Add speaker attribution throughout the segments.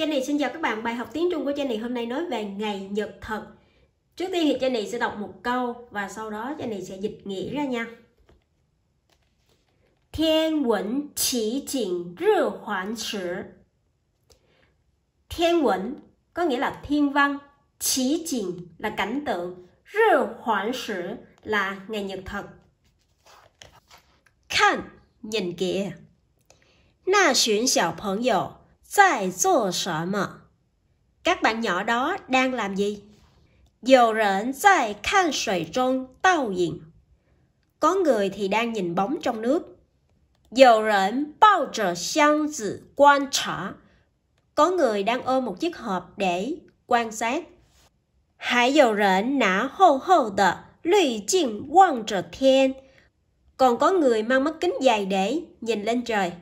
Speaker 1: Jenny xin chào các bạn, bài học tiếng Trung của Jenny hôm nay nói về ngày Nhật Thực. Trước tiên thì Jenny sẽ đọc một câu và sau đó Jenny sẽ dịch nghĩa ra nha. Thiên Quẩn Chỉ Chỉnh Rư Hoàn Sử Thiên Quẩn có nghĩa là thiên văn, Chỉ Chỉnh là cảnh tượng, Rư Hoàn Sử là ngày Nhật Thực. Khăn, nhìn kìa. Na xuyến xảo 朋友在做什么? Các bạn nhỏ đó đang làm gì? 有人在看水中倒影. Có người thì đang nhìn bóng trong nước. 有人抱着箱子观察. Có người đang ôm một chiếc hộp để quan sát. 还有人拿厚厚的滤镜望着天. Còn có người mang mắt kính dày để nhìn lên trời.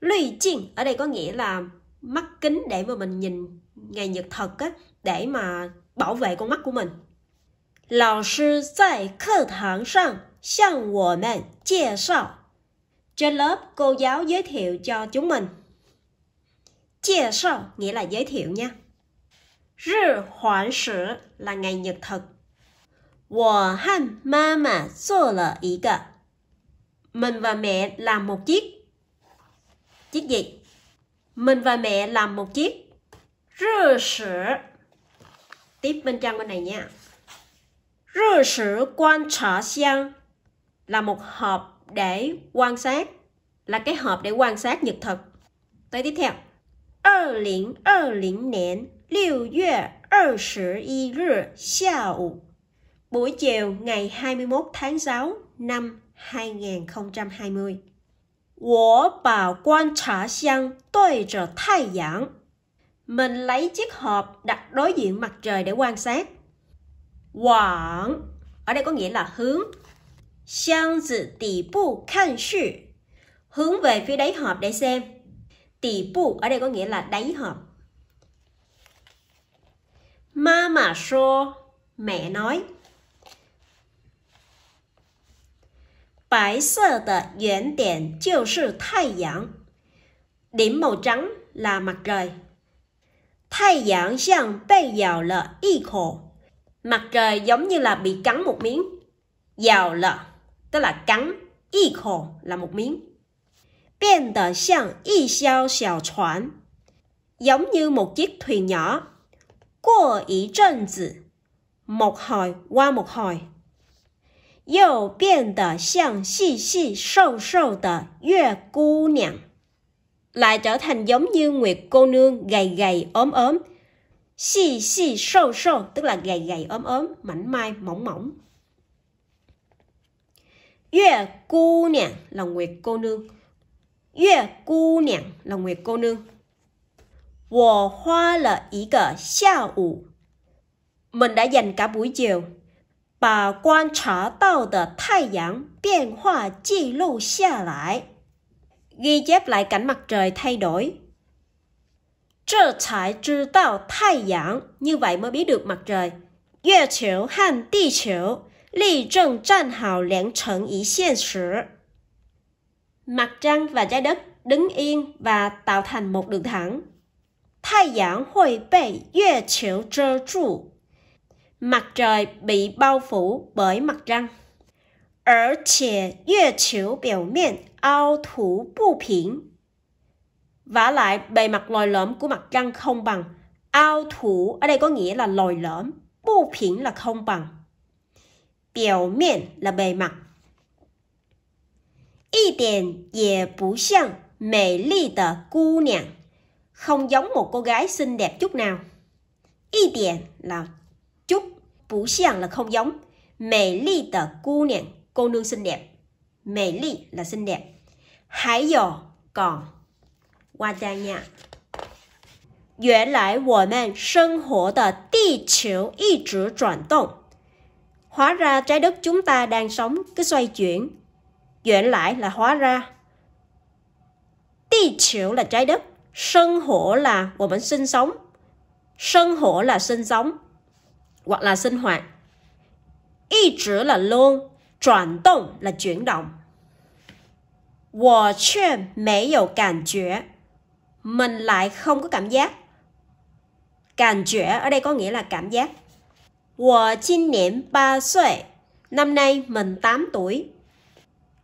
Speaker 1: Lùi chinh ở đây có nghĩa là mắt kính để mà mình nhìn ngày nhật thật á để mà bảo vệ con mắt của mình. Lão sư tại khờ thẳng sang sang wo men chia sao. Trên lớp cô giáo giới thiệu cho chúng mình. Chia sao nghĩa là giới thiệu nha. Rư hoàn sử là ngày nhật thực. Wo han ma ma zuo le yi ge. Mình và mẹ làm một chiếc. Chiếc gì? Mình và mẹ làm một chiếc rơ sử. Tiếp bên trang bên này nha. Rơ sử quan trở xiang là một hộp để quan sát. Là cái hộp để quan sát nhật thực. Tới tiếp theo. 2020年6月21日下午 Buổi chiều ngày 21 tháng 6 năm 2020我把 quan trà xiang tôi trở thay giảng. Mình lấy chiếc hộp đặt đối diện mặt trời để quan sát. Quảng ở đây có nghĩa là hướng. Xiang zi tỷ bu khan shi hướng về phía đáy hộp để xem. Tỷ bu ở đây có nghĩa là đáy hộp. Mama mà so mẹ nói 白色的圆点就是太阳. Điểm màu trắng là mặt trời. Thái giảng xiang bay dào là y khổ. Mặt trời giống như là bị cắn một miếng. Dào là tức là cắn, y khổ là một miếng. Biến tờ xiang y xiao xiao chuan. Giống như một chiếc thuyền nhỏ. Qua ý trần tử. Một hồi qua một hồi 又变得像细细瘦瘦的月姑娘，lại trở thành giống như Nguyệt cô nương gầy gầy ốm ốm. Xì xì sâu sâu tức là gầy gầy ốm ốm, mảnh mai mỏng mỏng. Yue cu nè là Nguyệt cô nương. Yue cu nè là Nguyệt cô nương. Wo đã dành cả buổi chiều 把观察到的太阳变化记录下来，ghi chép lại cảnh mặt trời thay đổi. 这才知道太阳，như vậy mới biết được mặt trời. 月球和地球例证站好两成一现实。Mặt trăng và trái đất đứng yên và tạo thành một đường thẳng. Thái giảng hội bị 月球遮住。mặt trời bị bao phủ bởi mặt trăng. và lại, bề mặt lồi lõm của mặt trăng không bằng. Ao thủ ở đây có nghĩa là lồi lõm, bu phiển là không bằng. Biểu miệng là bề mặt. Y tiền dè bú sang, mệ ly tờ cu nhàng. Không giống một cô gái xinh đẹp chút nào. Y tiền là chút, bú xiang là không giống. Mỹ lì tờ cu nèn, cô nương xinh đẹp. Mỹ lì là xinh đẹp. Hãy dò, còn. Qua trang nha. 原来我们生活的地球一直转动。Hóa ra trái đất chúng ta đang sống cứ xoay chuyển. Duyễn lại là hóa ra. Ti chiều là trái đất. sinh hổ là mình sinh sống. sinh hổ là sinh sống hoặc là sinh hoạt. Y chữ là luôn, chuyển động là chuyển động. 我却没有感觉. Mình lại không có cảm giác. Cảm giác ở đây có nghĩa là cảm giác. 我今年八岁. Năm nay mình 8 tuổi.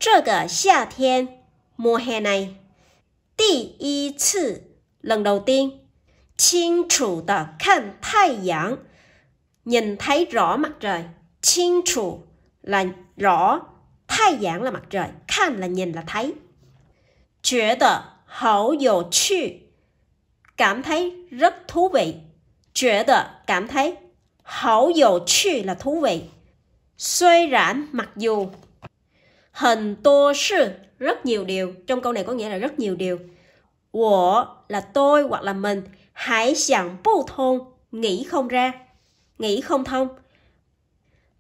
Speaker 1: 这个夏天, mùa hè này. 第一次, lần đầu tiên. 清楚的看太阳 nhìn thấy rõ mặt trời Qing chu là rõ thay giảng là mặt trời Khan là nhìn là thấy Chuyện tờ hậu dầu chư Cảm thấy rất thú vị Chuyện tờ cảm thấy hậu dầu chư là thú vị Suy rãn mặc dù Hình tô sư rất nhiều điều Trong câu này có nghĩa là rất nhiều điều Wo là tôi hoặc là mình Hãy chẳng bù thôn Nghĩ không ra nghĩ không thông.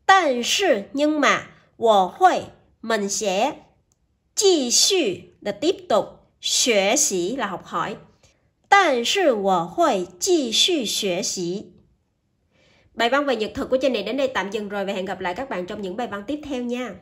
Speaker 1: Tàn sự nhưng mà, wo hui, mình sẽ Chi sư là tiếp tục, xuế sĩ là học hỏi. Tàn sư wo hui chi sư xuế sĩ. Bài văn về nhật thực của trên này đến đây tạm dừng rồi và hẹn gặp lại các bạn trong những bài văn tiếp theo nha.